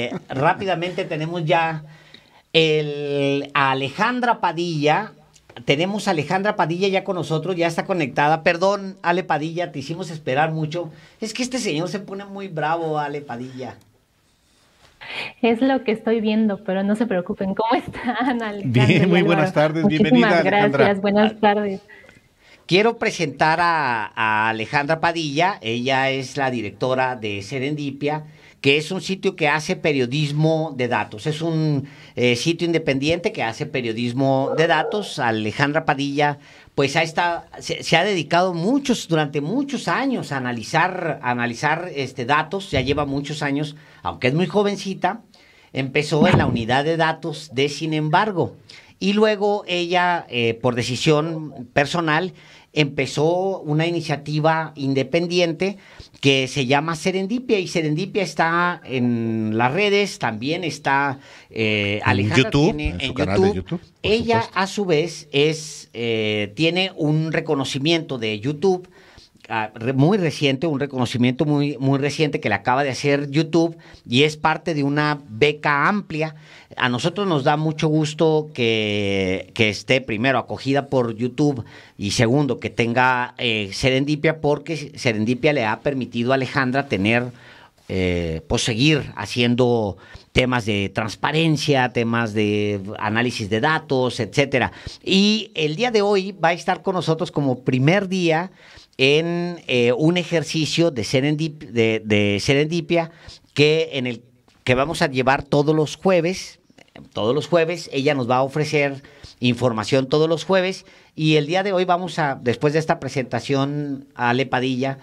Eh, rápidamente tenemos ya el, a Alejandra Padilla. Tenemos a Alejandra Padilla ya con nosotros, ya está conectada. Perdón, Ale Padilla, te hicimos esperar mucho. Es que este señor se pone muy bravo, Ale Padilla. Es lo que estoy viendo, pero no se preocupen. ¿Cómo están, Alejandra? Bien, muy buenas tardes, Muchísimas bienvenida. Gracias, buenas ah, tardes. Quiero presentar a, Alejandra Padilla, ella es la directora de Serendipia, que es un sitio que hace periodismo de datos. Es un eh, sitio independiente que hace periodismo de datos. Alejandra Padilla, pues ha estado, se, ha dedicado muchos, durante muchos años a analizar, analizar este, datos, ya lleva muchos años, aunque es muy jovencita, empezó en la unidad de datos de Sin embargo. Y luego ella, eh, por decisión personal, empezó una iniciativa independiente que se llama Serendipia y Serendipia está en las redes, también está eh, YouTube, en, YouTube. ella a su vez es eh, tiene un reconocimiento de YouTube muy reciente, un reconocimiento muy, muy reciente que le acaba de hacer YouTube y es parte de una beca amplia. A nosotros nos da mucho gusto que, que esté primero acogida por YouTube y segundo que tenga eh, Serendipia porque Serendipia le ha permitido a Alejandra tener eh, pues seguir haciendo temas de transparencia, temas de análisis de datos, etcétera. Y el día de hoy va a estar con nosotros como primer día en eh, un ejercicio de, de, serendipia que en el que vamos a llevar todos los jueves. Todos los jueves ella nos va a ofrecer información todos los jueves y el día de hoy vamos a, después de esta presentación a Lepadilla,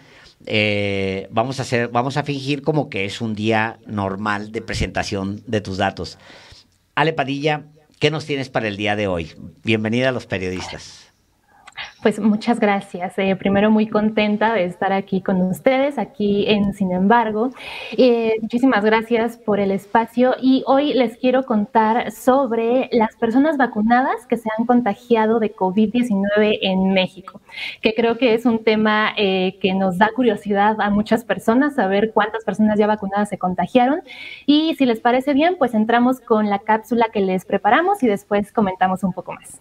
eh, vamos a hacer, vamos a fingir como que es un día normal de presentación de tus datos. Ale Padilla, ¿qué nos tienes para el día de hoy? Bienvenida a los periodistas. Pues muchas gracias. Eh, primero muy contenta de estar aquí con ustedes, aquí en Sin embargo. Eh, muchísimas gracias por el espacio y hoy les quiero contar sobre las personas vacunadas que se han contagiado de COVID-19 en México, que creo que es un tema eh, que nos da curiosidad a muchas personas, saber cuántas personas ya vacunadas se contagiaron. Y si les parece bien, pues entramos con la cápsula que les preparamos y después comentamos un poco más.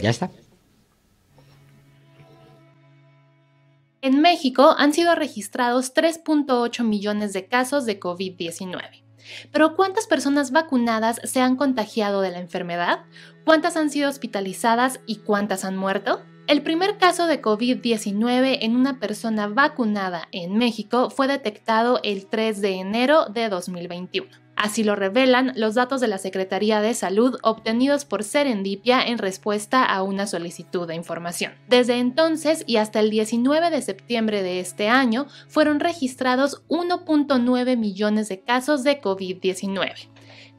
Ya está. En México han sido registrados 3.8 millones de casos de COVID-19. Pero ¿cuántas personas vacunadas se han contagiado de la enfermedad? ¿Cuántas han sido hospitalizadas y cuántas han muerto? El primer caso de COVID-19 en una persona vacunada en México fue detectado el 3 de enero de 2021. Así lo revelan los datos de la Secretaría de Salud obtenidos por Serendipia en respuesta a una solicitud de información. Desde entonces y hasta el 19 de septiembre de este año fueron registrados 1.9 millones de casos de COVID-19.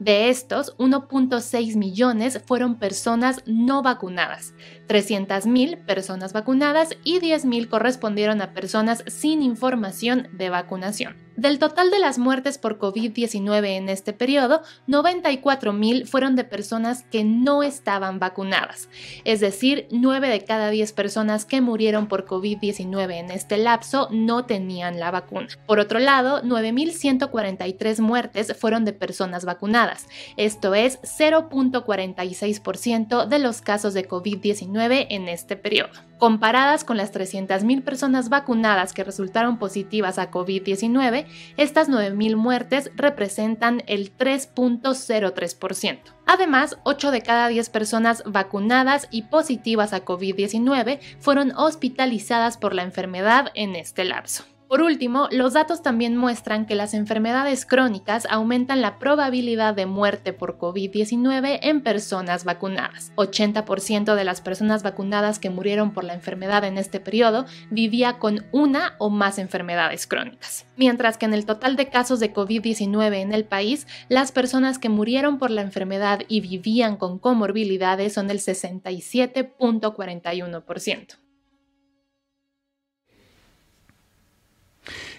De estos, 1.6 millones fueron personas no vacunadas, 300.000 personas vacunadas y 10.000 correspondieron a personas sin información de vacunación. Del total de las muertes por COVID-19 en este periodo, 94.000 fueron de personas que no estaban vacunadas, es decir, 9 de cada 10 personas que murieron por COVID-19 en este lapso no tenían la vacuna. Por otro lado, 9.143 muertes fueron de personas vacunadas esto es 0.46% de los casos de COVID-19 en este periodo. Comparadas con las 300.000 personas vacunadas que resultaron positivas a COVID-19, estas 9.000 muertes representan el 3.03%. Además, 8 de cada 10 personas vacunadas y positivas a COVID-19 fueron hospitalizadas por la enfermedad en este lapso. Por último, los datos también muestran que las enfermedades crónicas aumentan la probabilidad de muerte por COVID-19 en personas vacunadas. 80% de las personas vacunadas que murieron por la enfermedad en este periodo vivía con una o más enfermedades crónicas. Mientras que en el total de casos de COVID-19 en el país, las personas que murieron por la enfermedad y vivían con comorbilidades son el 67.41%.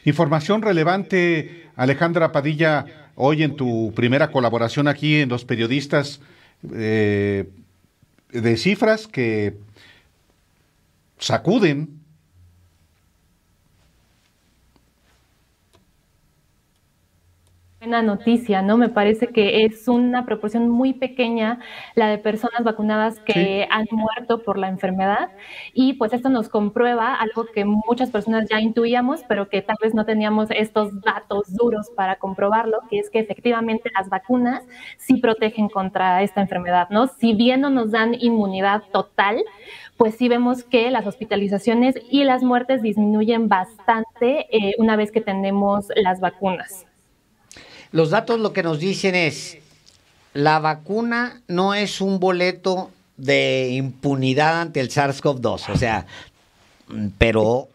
Información relevante, Alejandra Padilla, hoy en tu primera colaboración aquí en Los Periodistas eh, de Cifras que sacuden una noticia, ¿no? Me parece que es una proporción muy pequeña la de personas vacunadas que han muerto por la enfermedad y pues esto nos comprueba algo que muchas personas ya intuíamos, pero que tal vez no teníamos estos datos duros para comprobarlo, que es que efectivamente las vacunas sí protegen contra esta enfermedad, ¿no? Si bien no nos dan inmunidad total, pues sí vemos que las hospitalizaciones y las muertes disminuyen bastante eh, una vez que tenemos las vacunas. Los datos lo que nos dicen es, la vacuna no es un boleto de impunidad ante el SARS-CoV-2, o sea, pero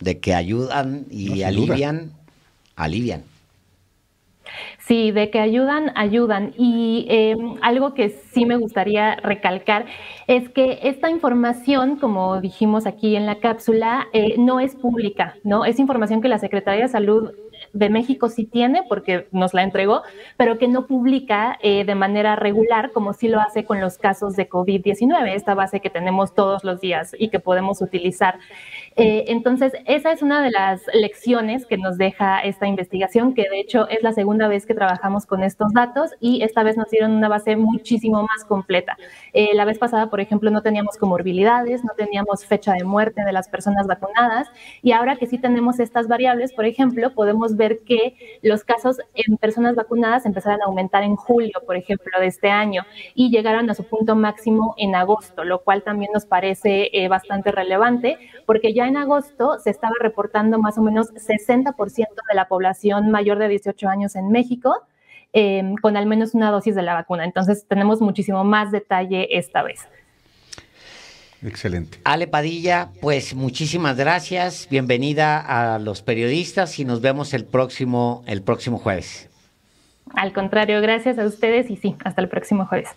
de que ayudan y alivian, alivian. Sí, de que ayudan, ayudan. Y em, algo que sí me gustaría recalcar es que esta información, como dijimos aquí en la cápsula, eh, no es pública, ¿no? Es información que la Secretaría de Salud de México sí tiene, porque nos la entregó, pero que no publica eh, de manera regular, como sí lo hace con los casos de COVID-19, esta base que tenemos todos los días y que podemos utilizar. Eh, entonces, esa es una de las lecciones que nos deja esta investigación, que de hecho es la segunda vez que trabajamos con estos datos y esta vez nos dieron una base muchísimo más completa. Eh, la vez pasada, por ejemplo, no teníamos comorbilidades, no teníamos fecha de muerte de las personas vacunadas y ahora que sí tenemos estas variables, por ejemplo, podemos ver que los casos en personas vacunadas empezaron a aumentar en julio, por ejemplo, de este año y llegaron a su punto máximo en agosto, lo cual también nos parece eh, bastante relevante porque ya en agosto se estaba reportando más o menos 60% de la población mayor de 18 años en México em, con al menos una dosis de la vacuna. Entonces tenemos muchísimo más detalle esta vez. Excelente. Ale Padilla, pues muchísimas gracias. Bienvenida a los periodistas y nos vemos el próximo, el próximo jueves. Al contrario, gracias a ustedes y sí, hasta el próximo jueves.